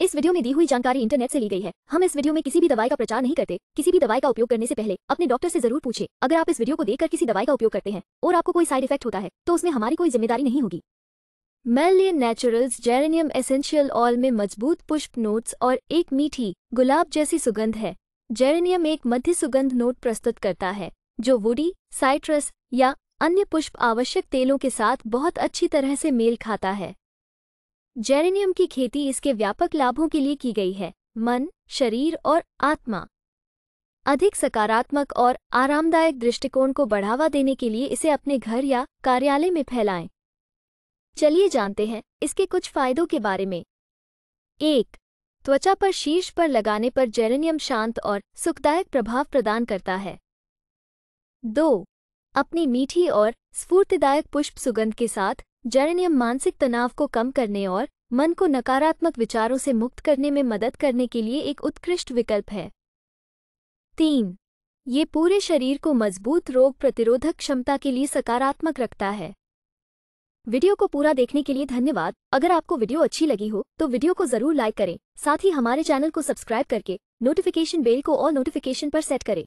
इस वीडियो में दी हुई जानकारी इंटरनेट से ली गई है हम इस वीडियो में किसी भी दवाई का प्रचार नहीं करते किसी भी दवाई का उपयोग करने से पहले अपने डॉक्टर से जरूर पूछे अगर आप इस वीडियो को देखकर किसी दवाई का उपयोग करते हैं और आपको कोई साइड इफेक्ट होता है तो उसमें हमारी कोई जिम्मेदारी नहीं होगी मेलियन नेचुरल्स जेरेनियम एसेंशियल ऑयल में मजबूत पुष्प नोट्स और एक मीठी गुलाब जैसी सुगंध है जेरेनियम एक मध्य सुगंध नोट प्रस्तुत करता है जो वुडी साइट्रस या अन्य पुष्प आवश्यक तेलों के साथ बहुत अच्छी तरह से मेल खाता है जेरेनियम की खेती इसके व्यापक लाभों के लिए की गई है मन शरीर और आत्मा अधिक सकारात्मक और आरामदायक दृष्टिकोण को बढ़ावा देने के लिए इसे अपने घर या कार्यालय में फैलाएं चलिए जानते हैं इसके कुछ फायदों के बारे में एक त्वचा पर शीर्ष पर लगाने पर जेरेनियम शांत और सुखदायक प्रभाव प्रदान करता है दो अपनी मीठी और स्फूर्तिदायक पुष्प सुगंध के साथ जरनियम मानसिक तनाव को कम करने और मन को नकारात्मक विचारों से मुक्त करने में मदद करने के लिए एक उत्कृष्ट विकल्प है तीन ये पूरे शरीर को मजबूत रोग प्रतिरोधक क्षमता के लिए सकारात्मक रखता है वीडियो को पूरा देखने के लिए धन्यवाद अगर आपको वीडियो अच्छी लगी हो तो वीडियो को जरूर लाइक करें साथ ही हमारे चैनल को सब्सक्राइब करके नोटिफिकेशन बेल को और नोटिफिकेशन पर सेट करें